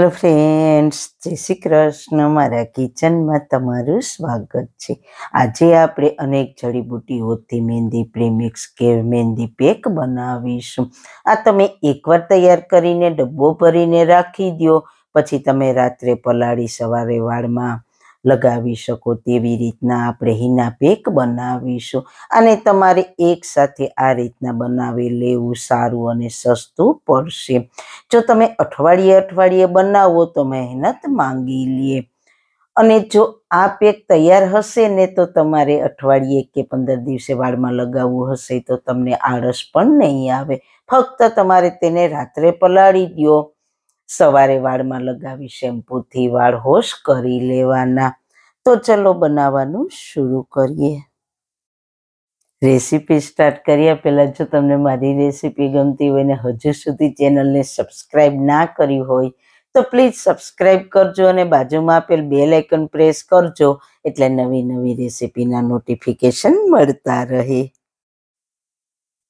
hello friends જય શ્રી કૃષ્ણ મારા કિચનમાં તમારું સ્વાગત છે આજે આપણે અનેક જડીબુટ્ટીઓથી મહેંદી પ્રેમિક્સ કે મહેંદી પેક બનાવીશું આ તમે એકવાર તૈયાર કરીને ડબ્બો ભરીને રાખી દો પછી તમે રાત્રે પલાળી સવારે વાળમાં લગાવી શકો તેવી રીતના આપણે હિના પેક બનાવીશું અને તમારે એક સાથે આ રીતના બનાવી લેવું સારું અને સસ્તું પડશે જો તમે અઠવાડિયે અઠવાડિયે બનાવો તો મહેનત માંગી લઈએ અને જો આ પેક તૈયાર હશે ને તો તમારે અઠવાડિયે કે પંદર દિવસે વાળમાં લગાવવું હશે તો તમને આળસ પણ નહીં આવે ફક્ત તમારે તેને રાત્રે પલાળી દો સવારે વાળમાં લગાવી શેમ્પૂથી વાળ હોશ કરી લેવાના તો ચલો બનાવવાનું શરૂ કરીએ રેસીપી સ્ટાર્ટ કર્યા પહેલાં જો તમને મારી રેસીપી ગમતી હોય ને હજુ સુધી ચેનલને સબસ્ક્રાઈબ ના કરી હોય તો પ્લીઝ સબસ્ક્રાઈબ કરજો અને બાજુમાં આપેલ બે લાઇકન પ્રેસ કરજો એટલે નવી નવી રેસીપીના નોટિફિકેશન મળતા રહે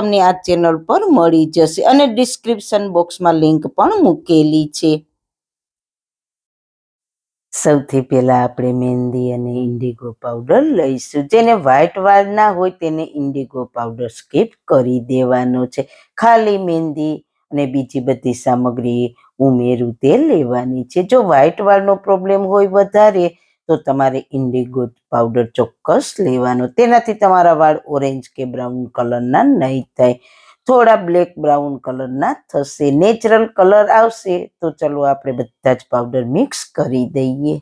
તમને આ ચેનલ પર મળી જશે અને ડિસ્ક્રિપ્શન બોક્સમાં લિંક પણ મૂકેલી છે સૌથી પહેલાં આપણે મહેંદી અને ઇન્ડિગો પાવડર લઈશું જેને વ્હાઇટ વાળ ના હોય તેને ઇન્ડિગો પાવડર સ્કીપ કરી દેવાનો છે ખાલી મહેંદી અને બીજી બધી સામગ્રી ઉમેરું તે લેવાની છે જો વ્હાઇટ વાળનો પ્રોબ્લેમ હોય વધારે તો તમારે ઇન્ડિગો પાવડર ચોક્કસ લેવાનો તેનાથી તમારા વાળ ઓરેન્જ કે બ્રાઉન કલરના નહીં થાય થોડા બ્લેક બ્રાઉન કલરના થશે નેચરલ કલર આવશે તો ચલો આપણે બધા જ પાવડર મિક્સ કરી દઈએ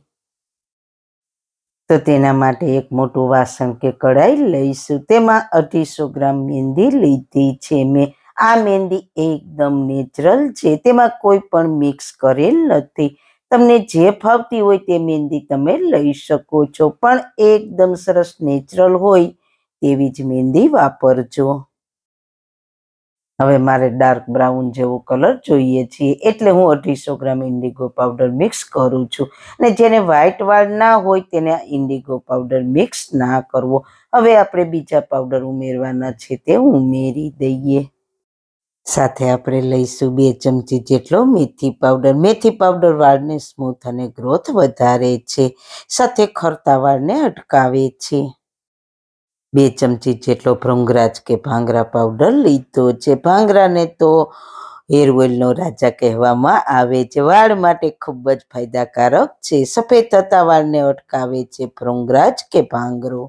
તો તેના માટે એક મોટું વાસણ કે કઢાઈ લઈશું તેમાં અઢીસો ગ્રામ મહેંદી લીધી છે મેં આ મહેંદી એકદમ નેચરલ છે તેમાં કોઈ પણ મિક્સ કરેલ નથી તમને જે ફાવતી હોય તે મહેંદી તમે લઈ શકો છો પણ એકદમ સરસ નેચરલ હોય તેવી જ મહેંદી વાપરજો હવે મારે ડાર્ક બ્રાઉન જેવો કલર જોઈએ છીએ એટલે હું અઢીસો ગ્રામ ઇન્ડિગો પાવડર મિક્સ કરું છું અને જેને વ્હાઇટ વાળ ના હોય તેને ઇન્ડિગો પાવડર મિક્સ ના કરવો હવે આપણે બીજા પાવડર ઉમેરવાના છે તે ઉમેરી દઈએ સાથે આપણે લઈશું બે ચમચી જેટલો મેથી પાવડર મેથી પાવડર વાળને સ્મૂથ અને ગ્રોથ વધારે છે સાથે ખરતા વાળને અટકાવે છે બે ચમચી જેટલો ભૃંગરાજ કે ભાંગરા પાવડર લીધો છે ભાંગરાને તો હેર ઓઇલનો રાજા કહેવામાં આવે છે વાળ માટે ખૂબ જ ફાયદાકારક છે સફેદ થતા વાળને અટકાવે છે ભૃંગરાજ કે ભાંગરો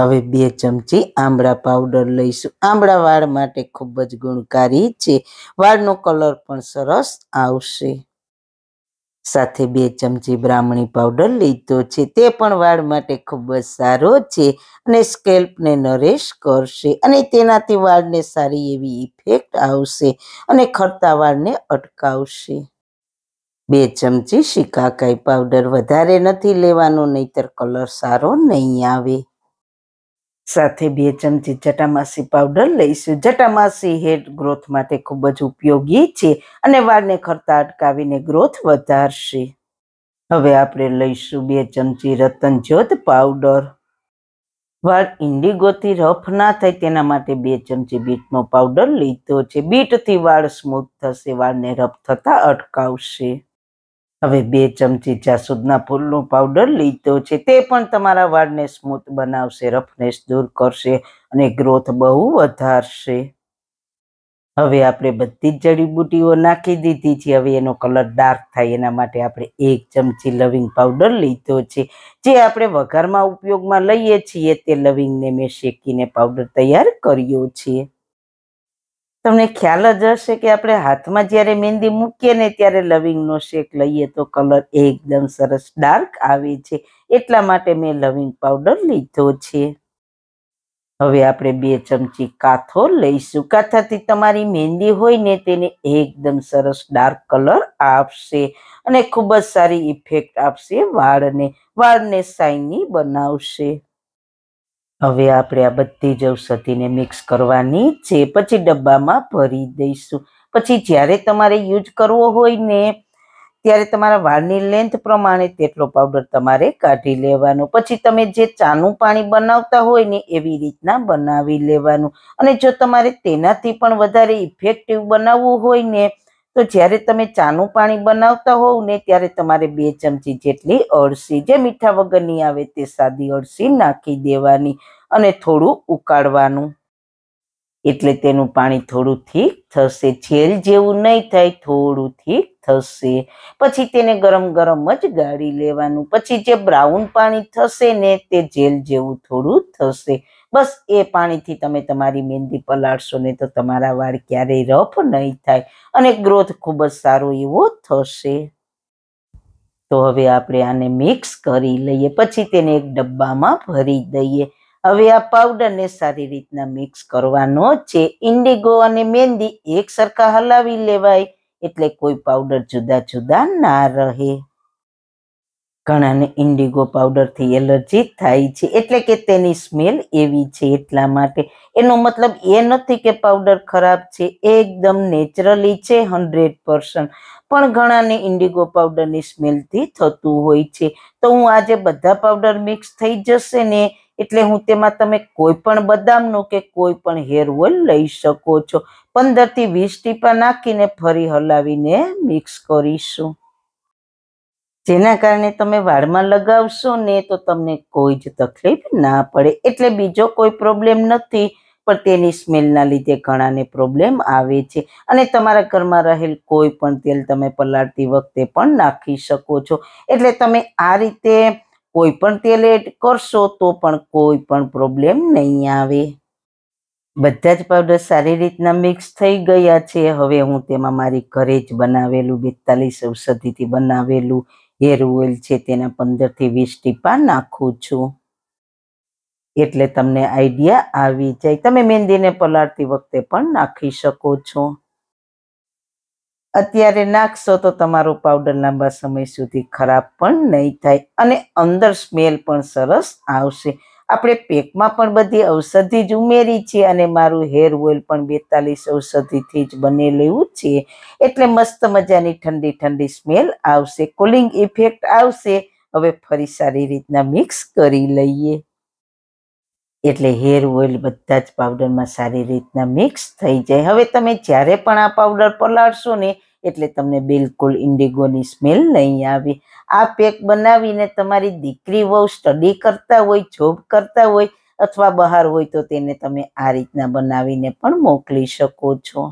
હવે બે ચમચી આમળા પાવડર લઈશું આમળા વાળ માટે ખૂબ જ ગુણકારી છે વાળનો કલર પણ સરસ આવશે સાથે બે ચમચી બ્રાહ્મણી પાવડર લીધો છે તે પણ વાળ માટે ખૂબ જ સારો છે અને સ્કેલ્પને નરેશ કરશે અને તેનાથી વાળને સારી એવી ઇફેક્ટ આવશે અને ખરતા વાળને અટકાવશે બે ચમચી શિકાકાઈ પાવડર વધારે નથી લેવાનો નહીતર કલર સારો નહીં આવે સાથે બે ચમચી જટામાસી પાવડર લઈશું જટામાસી હેર ગ્રોથ માટે ખૂબ જ ઉપયોગી છે અને વાળને ખરતા અટકાવીને ગ્રોથ વધારશે હવે આપણે લઈશું બે ચમચી રતનજોત પાવડર વાળ ઇન્ડિગોથી રફ ના થાય તેના માટે બે ચમચી બીટનો પાવડર લીધો છે બીટથી વાળ સ્મૂથ થશે વાળને રફ થતાં અટકાવશે હવે બે ચમચી જાસૂદના ફૂલનો પાવડર લીધો છે તે પણ તમારા વાળને સ્મૂથ બનાવશે રફનેસ દૂર કરશે અને ગ્રોથ બહુ વધારશે હવે આપણે બધી જ જડીબુટીઓ નાખી દીધી છે હવે એનો કલર ડાર્ક થાય એના માટે આપણે એક ચમચી લવિંગ પાવડર લીધો છે જે આપણે વઘારમાં ઉપયોગમાં લઈએ છીએ તે લવિંગને મેં શેકીને પાવડર તૈયાર કર્યો છે તમને ખ્યાલ જ હશે કે આપણે હાથમાં જ્યારે મહેંદી મૂકીએ ને ત્યારે લવિંગનો શેક લઈએ તો કલર એકદમ સરસ ડાર્ક આવે છે એટલા માટે મેં લવિંગ પાવડર લીધો છે હવે આપણે બે ચમચી કાથો લઈશું કાથાથી તમારી મહેંદી હોય ને તેને એકદમ સરસ ડાર્ક કલર આપશે અને ખૂબ જ સારી ઇફેક્ટ આપશે વાળને વાળને શાઇની બનાવશે હવે આપણે આ બધી જ ઔષધિને મિક્સ કરવાની છે પછી ડબ્બામાં ભરી દઈશું પછી જ્યારે તમારે યુઝ કરવો હોય ને ત્યારે તમારા વાળની લેન્થ પ્રમાણે તેટલો પાવડર તમારે કાઢી લેવાનો પછી તમે જે ચાનું પાણી બનાવતા હોય ને એવી રીતના બનાવી લેવાનું અને જો તમારે તેનાથી પણ વધારે ઇફેક્ટિવ બનાવવું હોય ને તો જ્યારે તમે ચાનું પાણી બનાવતા હોવ ને ત્યારે તમારે બે ચમચી જેટલી અળસી જે મીઠા વગરની આવે તે સાદી અળસી નાખી દેવાની અને થોડું ઉકાળવાનું એટલે તેનું પાણી થોડું ઠીક થશે છેલ જેવું નહીં થાય થોડું ઠીક થશે પછી તેને ગરમ ગરમ જ ગાળી લેવાનું પછી જે બ્રાઉન પાણી થશે ને તે જેલ જેવું થોડું થશે બસ એ પાણીથી તમે તમારી મહેંદી પલાળશો ને તો તમારા વાળ ક્યારેય રફ નહીં થાય અને ગ્રોથ ખૂબ જ સારો એવો થશે તો હવે આપણે આને મિક્સ કરી લઈએ પછી તેને એક ડબ્બામાં ભરી દઈએ હવે આ પાવડરને સારી રીતના મિક્સ કરવાનો છે ઇન્ડિગો અને મહેંદી એક સરખા હલાવી લેવાય એટલે કોઈ પાવડર જુદા જુદા ના રહે ઘણાને ઇન્ડિગો પાવડરથી એલર્જી થાય છે એટલે કે તેની સ્મેલ એવી છે એટલા માટે એનો મતલબ એ નથી કે પાવડર ખરાબ છે એકદમ નેચરલી છે હન્ડ્રેડ પર્સન્ટ પણ ઘણાને ઇન્ડિગો પાવડરની સ્મેલથી થતું હોય છે તો હું આજે બધા પાવડર મિક્સ થઈ જશે ને એટલે હું તેમાં તમે કોઈ પણ બદામનું કે કોઈ પણ હેર ઓઇલ લઈ શકો છો પંદરથી વીસ ટીપા નાખીને ફરી હલાવીને મિક્સ કરીશું જેના કારણે તમે વાળમાં લગાવશો ને તો તમને કોઈ જ તકલીફ ના પડે એટલે બીજો કોઈ પ્રોબ્લેમ નથી પણ તેની સ્મેલના લીધે ઘણાને પ્રોબ્લેમ આવે છે અને તમારા ઘરમાં રહેલ કોઈ પણ તેલ તમે પલાળતી વખતે પણ નાખી શકો છો એટલે તમે આ રીતે કોઈ પણ તેલ એડ કરશો તો પણ કોઈ પણ પ્રોબ્લેમ નહીં આવે બધા જ પાવડર સારી રીતના મિક્સ થઈ ગયા છે હવે હું તેમાં મારી ઘરે જ બનાવેલું બેતાલીસ ઔષધિથી બનાવેલું હેર ઓઇલ છે તેના પંદરથી વીસ ટીપા નાખું છું એટલે તમને આઈડિયા આવી જાય તમે મહેંદીને પલાળતી વખતે પણ નાખી શકો છો અત્યારે નાખશો તો તમારો પાવડર લાંબા સમય સુધી ખરાબ પણ નહીં થાય અને અંદર સ્મેલ પણ સરસ આવશે આપણે પેકમાં પણ બધી ઔષધિ જ ઉમેરી છે અને મારું હેર ઓઇલ પણ બેતાલીસ ઔષધિથી જ બનેલું છે એટલે મસ્ત મજાની ઠંડી ઠંડી સ્મેલ આવશે કુલિંગ ઇફેક્ટ આવશે હવે ફરી સારી રીતના મિક્સ કરી લઈએ એટલે હેર ઓઇલ બધા જ પાવડરમાં સારી રીતના મિક્સ થઈ જાય હવે તમે જ્યારે પણ આ પાવડર પલાળશો ને એટલે તમને બિલકુલ ઇન્ડિગોની સ્મેલ નહીં આવે આ પેક બનાવીને તમારી દીકરી વહુ સ્ટડી કરતા હોય જોબ કરતા હોય અથવા બહાર હોય તો તેને તમે આ રીતના બનાવીને પણ મોકલી શકો છો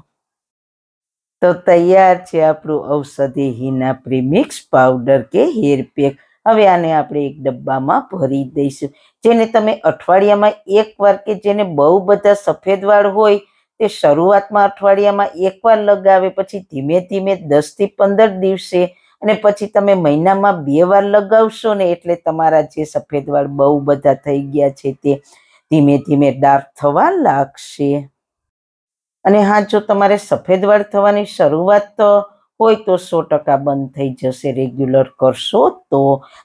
તો તૈયાર છે આપણું ઔષધિ હિના પ્રીમિક્સ પાવડર કે હેર પેક હવે આને આપણે એક ડબ્બામાં ભરી દઈશું જેને તમે અઠવાડિયામાં એક વાર કે જેને બહુ બધા સફેદ વાળ હોય તે શરૂઆતમાં અઠવાડિયામાં એકવાર લગાવે પછી ધીમે ધીમે દસથી પંદર દિવસે અને પછી તમે મહિનામાં બે વાર લગાવશો ને એટલે તમારા જે સફેદ વાળ બહુ બધા થઈ ગયા છે તે ધીમે ધીમે ડાર્ક થવા લાગશે અને હા જો તમારે સફેદ વાળ થવાની શરૂઆત તો હોય તો સો ટકા બંધ થઈ જશે રેગ્યુલર કરશો તો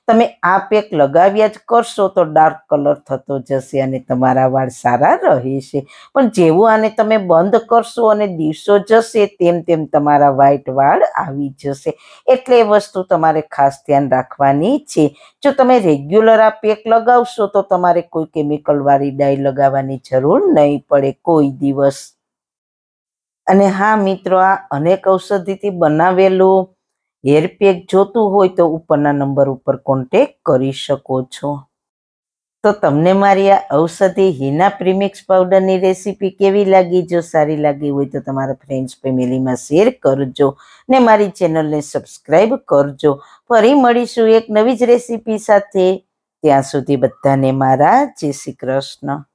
તમે આ પેક લગાવ્યા જ કરશો તો ડાર્ક કલર થતો જશે અને તમારા વાળ સારા રહેશે પણ જેવું આને તમે બંધ કરશો અને દિવસો જશે તેમ તેમ તમારા વ્હાઇટ વાળ આવી જશે એટલે એ વસ્તુ તમારે ખાસ ધ્યાન રાખવાની છે જો તમે રેગ્યુલર આ પેક લગાવશો તો તમારે કોઈ કેમિકલવાળી ડાય લગાવવાની જરૂર નહીં પડે કોઈ દિવસ અને હા મિત્રો આ અનેક ઔષધિથી બનાવેલું હેર પેક જોતું હોય તો ઉપરના નંબર ઉપર કોન્ટેક કરી શકો છો તો તમને મારી આ ઔષધિ હિના પ્રીમિક્સ પાવડરની રેસીપી કેવી લાગી જો સારી લાગી હોય તો તમારા ફ્રેન્ડ્સ ફેમિલીમાં શેર કરજો ને મારી ચેનલને સબસ્ક્રાઈબ કરજો ફરી મળીશું એક નવી જ રેસીપી સાથે ત્યાં સુધી બધાને મારા જય શ્રી કૃષ્ણ